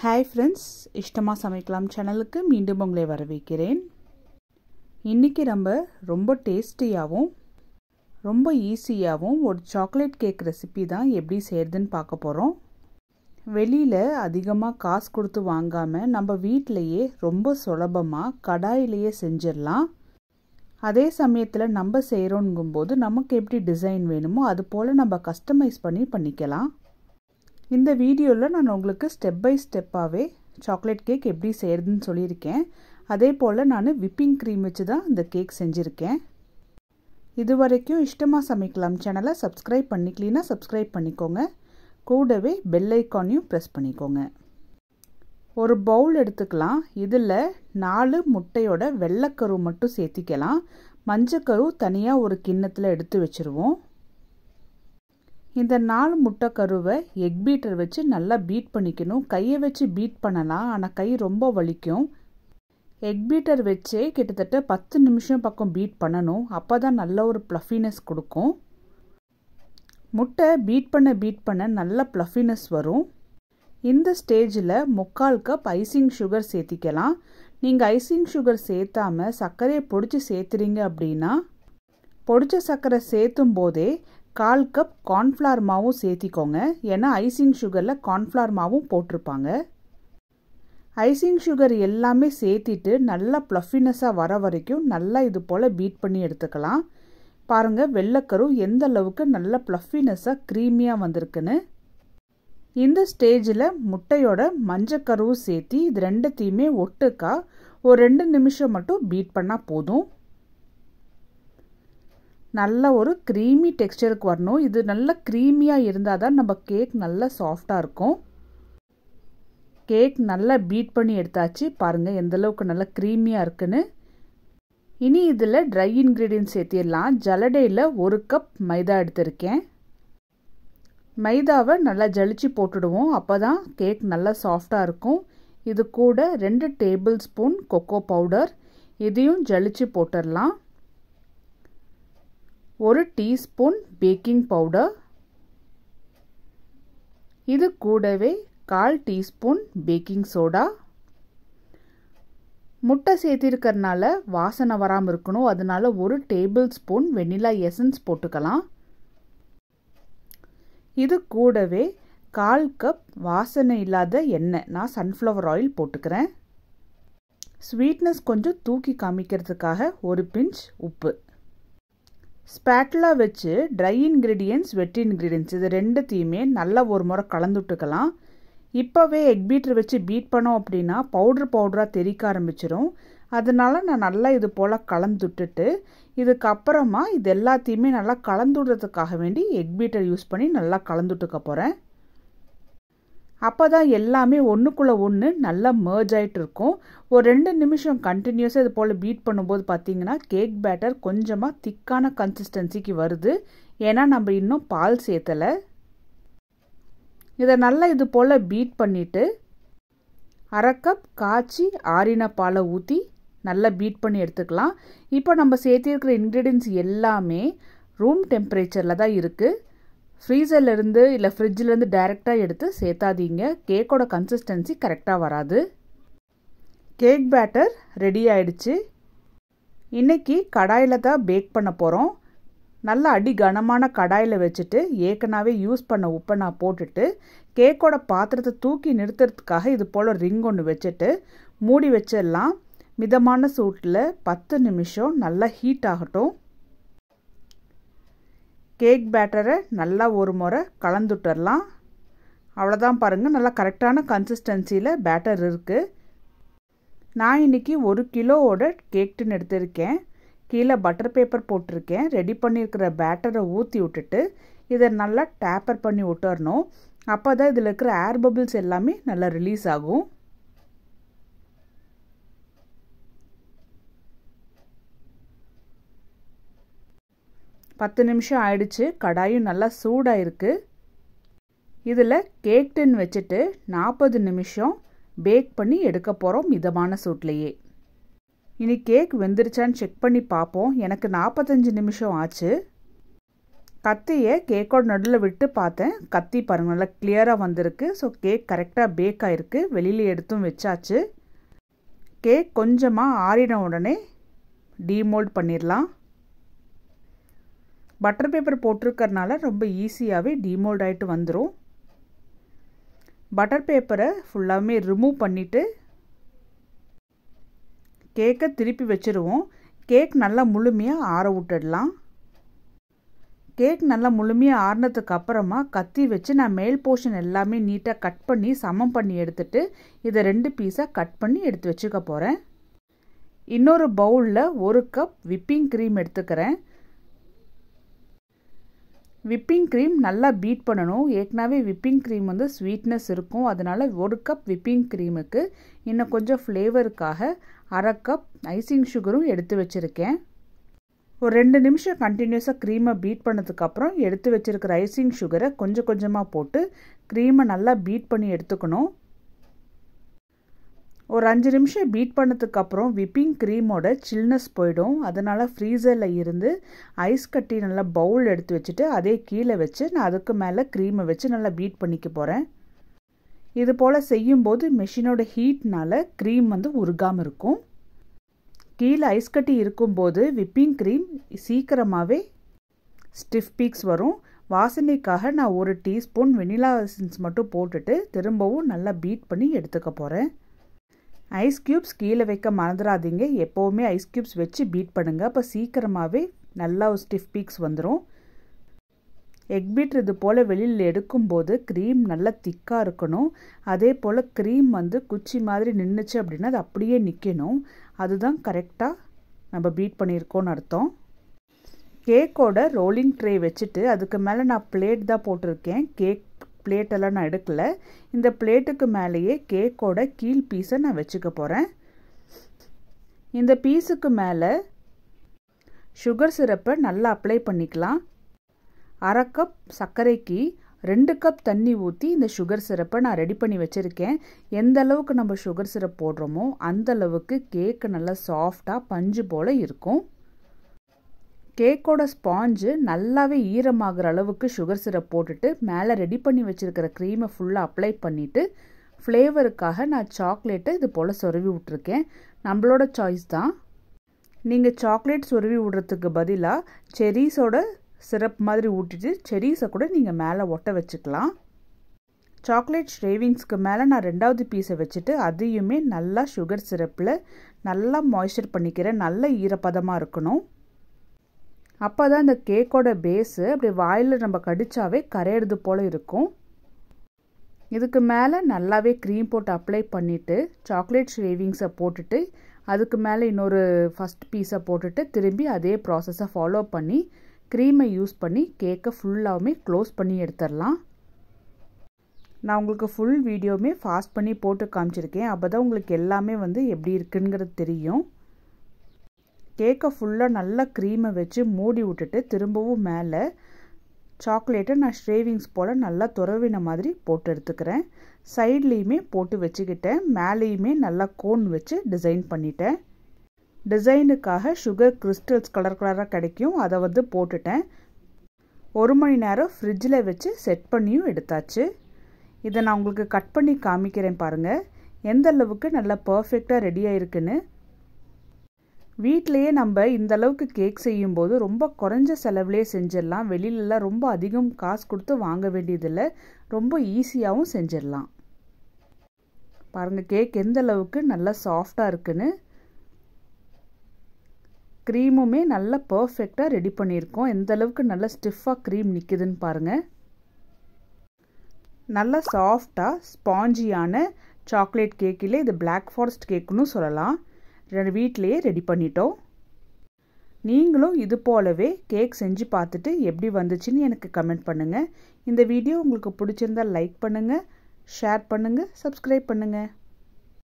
hi friends இஷ்டமாக சமைக்கலாம் சேனலுக்கு மீண்டும் உங்களை வரவேற்கிறேன் இன்றைக்கி நம்ம ரொம்ப டேஸ்டியாகவும் ரொம்ப ஈஸியாகவும் ஒரு சாக்லேட் கேக் ரெசிபி தான் எப்படி செய்கிறதுன்னு பார்க்க போகிறோம் வெளியில் அதிகமாக காசு கொடுத்து வாங்காமல் நம்ம வீட்டிலையே ரொம்ப சுலபமாக கடாயிலேயே செஞ்சிடலாம் அதே சமயத்தில் நம்ம செய்கிறோங்கும்போது நமக்கு எப்படி டிசைன் வேணுமோ அது போல் நம்ம கஸ்டமைஸ் பண்ணி பண்ணிக்கலாம் இந்த வீடியோவில் நான் உங்களுக்கு ஸ்டெப் பை ஸ்டெப்பாகவே சாக்லேட் கேக் எப்படி செய்கிறதுன்னு சொல்லியிருக்கேன் அதே போல் நான் விப்பிங் க்ரீம் வச்சு தான் இந்த கேக் செஞ்சுருக்கேன் இது வரைக்கும் இஷ்டமாக சமைக்கலாம் சேனலை சப்ஸ்கிரைப் பண்ணிக்கலாம் சப்ஸ்கிரைப் பண்ணிக்கோங்க கூடவே பெல்லைக்கானையும் ப்ரெஸ் பண்ணிக்கோங்க ஒரு பவுல் எடுத்துக்கலாம் இதில் நாலு முட்டையோட வெள்ளைக்கரு மட்டும் சேர்த்திக்கலாம் மஞ்சக்கரு தனியாக ஒரு கிண்ணத்தில் எடுத்து வச்சுருவோம் இந்த நாலு முட்டை கருவை எக் பீட்டர் வச்சு நல்லா பீட் பண்ணிக்கணும் கையை வச்சு பீட் பண்ணலாம் ஆனால் கை ரொம்ப வலிக்கும் எக் பீட்டர் வச்சே கிட்டத்தட்ட பத்து நிமிஷம் பக்கம் பீட் பண்ணணும் அப்போ தான் நல்ல ஒரு ப்ளஃபினஸ் கொடுக்கும் முட்டை பீட் பண்ண பீட் பண்ண நல்ல ப்ளஃபினஸ் வரும் இந்த ஸ்டேஜில் முக்கால் கப் ஐசிங் சுகர் சேர்த்திக்கலாம் நீங்கள் ஐசிங் சுகர் சேர்த்தாமல் சர்க்கரையை பொடிச்சு சேர்த்துறீங்க அப்படின்னா பொடிச்ச சர்க்கரை சேர்த்தும் போதே கால் கப் கார்ன்ஃப்ளார் மாவும் சேர்த்திக்கோங்க ஏன்னா ஐசிங் சுகரில் கார்ன்ஃப்ளார் மாவும் போட்டிருப்பாங்க ஐசிங் சுகர் எல்லாமே சேர்த்திட்டு நல்லா ப்ளஃபினஸ்ஸாக வர வரைக்கும் நல்லா இது போல் பீட் பண்ணி எடுத்துக்கலாம் பாருங்கள் வெள்ளைக்கரும் எந்த அளவுக்கு நல்ல ப்ளஃபினஸ்ஸாக க்ரீமியாக வந்திருக்குன்னு இந்த ஸ்டேஜில் முட்டையோட மஞ்சக்கருவும் சேர்த்தி இது ரெண்டுத்தையுமே ஒட்டுக்கா ஒரு ரெண்டு நிமிஷம் மட்டும் பீட் பண்ணால் போதும் நல்ல ஒரு க்ரீமி டெக்ஸ்டருக்கு வரணும் இது நல்ல க்ரீமியாக இருந்தால் தான் நம்ம கேக் நல்லா சாஃப்டாக இருக்கும் கேக் நல்லா பீட் பண்ணி எடுத்தாச்சு பாருங்கள் எந்தளவுக்கு நல்லா க்ரீமியாக இருக்குன்னு இனி இதில் ட்ரை இன்க்ரீடியன்ஸ் சேர்த்திடலாம் ஜலடையில் ஒரு கப் மைதா எடுத்திருக்கேன் மைதாவை நல்லா ஜலிச்சு போட்டுடுவோம் அப்போ தான் கேக் நல்லா சாஃப்டாக இருக்கும் இது கூட ரெண்டு டேபிள் ஸ்பூன் கொக்கோ பவுடர் இதையும் ஜலிச்சு போட்டுடலாம் ஒரு டீஸ்பூன் பேக்கிங் பவுடர் இது கூடவே கால் டீஸ்பூன் பேக்கிங் சோடா முட்டை சேர்த்திருக்கிறதுனால வாசனை வராமல் இருக்கணும் அதனால ஒரு டேபிள் ஸ்பூன் வெண்ணிலா எசன்ஸ் போட்டுக்கலாம் இது கூடவே கால் கப் வாசனை இல்லாத எண்ணெய் நான் சன்ஃப்ளவர் ஆயில் போட்டுக்கிறேன் ஸ்வீட்னஸ் கொஞ்சம் தூக்கி காமிக்கிறதுக்காக ஒரு பிஞ்ச் உப்பு ஸ்பேட்லா வச்சு ட்ரை இன்க்ரீடியன்ஸ் வெட்டி இன்க்ரீடியன்ஸ் இது ரெண்டுத்தையுமே நல்லா ஒரு முறை கலந்துட்டுக்கலாம் இப்போவே எக் பீட்டர் வச்சு பீட் பண்ணோம் அப்படின்னா பவுட்ரு பவுடராக தெரிக்க ஆரம்பிச்சிடும் அதனால் நான் நல்லா இது போல் கலந்துட்டுட்டு இதுக்கப்புறமா இது எல்லாத்தையுமே நல்லா கலந்துடுறதுக்காக வேண்டி எக் பீட்டர் யூஸ் பண்ணி நல்லா கலந்துட்டுக்க போகிறேன் அப்போ தான் எல்லாமே ஒன்றுக்குள்ளே ஒன்று நல்லா மேர்ஜ் ஆகிட்டு இருக்கும் ஒரு ரெண்டு நிமிஷம் கண்டினியூஸாக இது போல் பீட் பண்ணும்போது பார்த்திங்கன்னா கேக் பேட்டர் கொஞ்சமாக திக்கான கன்சிஸ்டன்சிக்கு வருது ஏன்னா நம்ம இன்னும் பால் சேர்த்தலை இதை நல்லா இது போல் பீட் பண்ணிவிட்டு அரை கப் காய்ச்சி ஆறின பாலை ஊற்றி நல்லா பீட் பண்ணி எடுத்துக்கலாம் இப்போ நம்ம சேர்த்திருக்கிற இன்க்ரீடியன்ஸ் எல்லாமே ரூம் டெம்பரேச்சரில் தான் இருக்குது ஃப்ரீசர்லேருந்து இல்லை ஃப்ரிட்ஜிலேருந்து டைரெக்டாக எடுத்து சேர்த்தாதீங்க கேக்கோட கன்சிஸ்டன்சி கரெக்டாக வராது கேக் பேட்டர் ரெடி ஆயிடுச்சு இன்றைக்கி கடாயில் தான் பேக் பண்ண போகிறோம் நல்லா அடி கனமான கடாயில் வச்சுட்டு ஏற்கனவே யூஸ் பண்ண உப்பை நான் போட்டுட்டு கேக்கோட பாத்திரத்தை தூக்கி நிறுத்துறதுக்காக இது போல் ரிங் ஒன்று வச்சுட்டு மூடி வச்சிடலாம் மிதமான சூட்டில் பத்து நிமிஷம் நல்லா ஹீட் ஆகட்டும் கேக் பேட்டரை நல்லா ஒரு முறை கலந்துட்டுடலாம் அவ்வளோதான் பாருங்கள் நல்லா கரெக்டான கன்சிஸ்டன்சியில் பேட்டர் இருக்குது நான் இன்றைக்கி ஒரு கிலோவோட கேக்டுன்னு எடுத்திருக்கேன் கீழே பட்டர் பேப்பர் போட்டிருக்கேன் ரெடி பண்ணியிருக்கிற பேட்டரை ஊற்றி விட்டுட்டு இதை நல்லா டேப்பர் பண்ணி விட்டுறணும் அப்போ தான் இதில் இருக்கிற ஏர் பபிள்ஸ் எல்லாமே நல்லா ரிலீஸ் ஆகும் பத்து நிமிஷம் ஆயிடுச்சு கடாயும் நல்லா சூடாக இருக்குது இதில் கேக் டின் வச்சுட்டு நாற்பது நிமிஷம் பேக் பண்ணி எடுக்க போகிறோம் மிதமான சூட்லேயே இனி கேக் வெந்துருச்சான்னு செக் பண்ணி பார்ப்போம் எனக்கு நாற்பத்தஞ்சு நிமிஷம் ஆச்சு கத்தியை கேக்கோட நடுவில் விட்டு பார்த்தேன் கத்தி பாருங்கள் நல்லா கிளியராக வந்திருக்கு ஸோ கேக் கரெக்டாக பேக் ஆகிருக்கு வெளியில் எடுத்தும் வச்சாச்சு கேக் கொஞ்சமாக ஆறின உடனே டீமோல்ட் பண்ணிடலாம் பட்டர் பேப்பர் போட்டிருக்கறனால ரொம்ப ஈஸியாகவே டிமோல்ட் ஆகிட்டு வந்துடும் பட்டர் பேப்பரை ஃபுல்லாகவே ரிமூவ் பண்ணிவிட்டு கேக்கை திருப்பி வச்சுருவோம் கேக் நல்லா முழுமையாக ஆற விட்டுடலாம் கேக் நல்லா முழுமையாக ஆறினதுக்கு அப்புறமா கத்தி வச்சு நான் மேல் போர்ஷன் எல்லாமே நீட்டாக கட் பண்ணி சமம் பண்ணி எடுத்துட்டு இதை ரெண்டு பீஸாக கட் பண்ணி எடுத்து வச்சுக்க போகிறேன் இன்னொரு பவுலில் ஒரு கப் விப்பிங் க்ரீம் எடுத்துக்கிறேன் விப்பிங் க்ரீம் நல்லா பீட் பண்ணணும் ஏற்கனவே விப்பிங் க்ரீம் வந்து ஸ்வீட்னஸ் இருக்கும் அதனால் ஒரு கப் விப்பிங் க்ரீமுக்கு இன்னும் கொஞ்சம் ஃப்ளேவருக்காக அரை கப் ஐசிங் சுகரும் எடுத்து வச்சுருக்கேன் ஒரு ரெண்டு நிமிஷம் கண்டினியூஸாக க்ரீமை பீட் பண்ணதுக்கப்புறம் எடுத்து வச்சுருக்கிற ஐசிங் சுகரை கொஞ்சம் கொஞ்சமாக போட்டு க்ரீமை நல்லா பீட் பண்ணி எடுத்துக்கணும் ஒரு அஞ்சு நிமிஷம் பீட் பண்ணதுக்கப்புறம் விப்பிங் க்ரீமோட சில்னஸ் போயிடும் அதனால் ஃப்ரீசரில் இருந்து ஐஸ் கட்டி நல்லா பவுல் எடுத்து வச்சுட்டு அதே கீழே வச்சு நான் அதுக்கு மேலே க்ரீமை வச்சு நல்லா பீட் பண்ணிக்க போகிறேன் இது போல் செய்யும்போது மிஷினோட ஹீட்னால் க்ரீம் வந்து உருகாமல் இருக்கும் கீழே ஐஸ் கட்டி இருக்கும்போது விப்பிங் க்ரீம் சீக்கிரமாகவே ஸ்டிஃப் பீக்ஸ் வரும் வாசனைக்காக நான் ஒரு டீஸ்பூன் வெனிலா எசன்ஸ் மட்டும் போட்டுட்டு திரும்பவும் நல்லா பீட் பண்ணி எடுத்துக்க போகிறேன் ஐஸ் க்யூப்ஸ் கீழே வைக்க மறந்துடாதீங்க எப்போவுமே ஐஸ் க்யூப்ஸ் வச்சு பீட் பண்ணுங்கள் அப்போ சீக்கிரமாகவே நல்லா ஒரு ஸ்டிஃப் பீக்ஸ் வந்துடும் எக் பீட் இது போல் வெளியில் எடுக்கும்போது க்ரீம் நல்லா திக்காக இருக்கணும் அதே போல் க்ரீம் வந்து குச்சி மாதிரி நின்றுச்சு அப்படின்னா அது அப்படியே நிற்கணும் அதுதான் கரெக்டாக நம்ம பீட் பண்ணியிருக்கோன்னு அர்த்தம் கேக்கோட ரோலிங் ட்ரே வச்சுட்டு அதுக்கு மேலே நான் பிளேட் தான் போட்டிருக்கேன் கேக் பிளேட்டெல்லாம் நான் எடுக்கலை இந்த பிளேட்டுக்கு மேலேயே கேக்கோட கீழ் பீஸை நான் வச்சுக்க போகிறேன் இந்த பீஸுக்கு மேலே சுகர் சிரப்பை நல்லா அப்ளை பண்ணிக்கலாம் அரை கப் சர்க்கரைக்கு ரெண்டு கப் தண்ணி ஊற்றி இந்த சுகர் சிரப்பை நான் ரெடி பண்ணி வச்சுருக்கேன் எந்த அளவுக்கு நம்ம சுகர் சிரப் போடுறோமோ அந்தளவுக்கு கேக்கு நல்லா சாஃப்டாக பஞ்சு போல் இருக்கும் கேக்கோட ஸ்பாஞ்சு நல்லாவே ஈரமாகிற அளவுக்கு சுகர் சிரப் போட்டுட்டு மேலே ரெடி பண்ணி வச்சுருக்கிற க்ரீமை ஃபுல்லாக அப்ளை பண்ணிவிட்டு ஃப்ளேவருக்காக நான் சாக்லேட்டை இது போல் சொருவி விட்ருக்கேன் நம்மளோட சாய்ஸ் தான் நீங்கள் சாக்லேட் சொருவி விடுறதுக்கு பதிலாக செரீஸோட சிரப் மாதிரி ஊட்டிட்டு செரீஸை கூட நீங்கள் மேலே ஒட்ட வச்சுக்கலாம் சாக்லேட் ஷேவிங்ஸ்க்கு மேலே நான் ரெண்டாவது பீஸை வச்சுட்டு அதையுமே நல்லா சுகர் சிரப்பில் நல்லா மாய்ஸ்சர் பண்ணிக்கிறேன் நல்ல ஈரப்பதமாக இருக்கணும் அப்போ தான் இந்த கேக்கோட பேஸு அப்படி வாயில் நம்ம கடித்தாவே கரையிறது போல் இருக்கும் இதுக்கு மேலே நல்லாவே க்ரீம் போட்டு அப்ளை பண்ணிவிட்டு சாக்லேட் ஷேவிங்ஸை போட்டுட்டு அதுக்கு மேலே இன்னொரு ஃபஸ்ட் பீஸை போட்டுட்டு திரும்பி அதே ப்ராசஸை ஃபாலோ பண்ணி க்ரீமை யூஸ் பண்ணி கேக்கை ஃபுல்லாகவுமே க்ளோஸ் பண்ணி எடுத்துடலாம் நான் உங்களுக்கு ஃபுல் வீடியோவுமே ஃபாஸ்ட் பண்ணி போட்டு காமிச்சிருக்கேன் அப்போ தான் உங்களுக்கு எல்லாமே வந்து எப்படி இருக்குங்கிறது தெரியும் கேக்கை ஃபுல்லாக நல்லா க்ரீமை வச்சு மூடி விட்டுட்டு திரும்பவும் மேலே சாக்லேட்டை நான் ஷேவிங்ஸ் போல் நல்லா துறவின மாதிரி போட்டு எடுத்துக்கிறேன் சைட்லேயுமே போட்டு வச்சுக்கிட்டேன் மேலேயுமே நல்லா கோன் வச்சு டிசைன் பண்ணிட்டேன் டிசைனுக்காக சுகர் கிறிஸ்டல்ஸ் கலர் கலராக கிடைக்கும் அதை வந்து போட்டுட்டேன் ஒரு மணி நேரம் ஃப்ரிட்ஜில் வச்சு செட் பண்ணியும் எடுத்தாச்சு இதை நான் உங்களுக்கு கட் பண்ணி காமிக்கிறேன் பாருங்கள் எந்த அளவுக்கு நல்லா பர்ஃபெக்டாக ரெடி ஆயிருக்குன்னு வீட்டிலையே நம்ம இந்த அளவுக்கு கேக் செய்யும்போது ரொம்ப குறைஞ்ச செலவுலேயே செஞ்சிடலாம் வெளியிலலாம் ரொம்ப அதிகம் காசு கொடுத்து வாங்க வேண்டியதில்லை ரொம்ப ஈஸியாகவும் செஞ்சிடலாம் பாருங்கள் கேக் எந்த அளவுக்கு நல்லா சாஃப்டாக இருக்குன்னு க்ரீமுமே நல்லா பர்ஃபெக்டாக ரெடி பண்ணியிருக்கோம் எந்த அளவுக்கு நல்லா ஸ்டிஃபாக க்ரீம் நிற்குதுன்னு பாருங்கள் நல்லா சாஃப்டாக ஸ்பாஞ்சியான சாக்லேட் கேக்கிலே இது பிளாக் ஃபாரஸ்ட் கேக்குன்னு சொல்லலாம் வீட்டிலையே ரெடி பண்ணிட்டோம் நீங்களும் இது போலவே கேக் செஞ்சு பார்த்துட்டு எப்படி வந்துச்சுன்னு எனக்கு கமெண்ட் பண்ணுங்கள் இந்த வீடியோ உங்களுக்கு பிடிச்சிருந்தால் லைக் பண்ணுங்கள் ஷேர் பண்ணுங்கள் சப்ஸ்கிரைப் பண்ணுங்கள்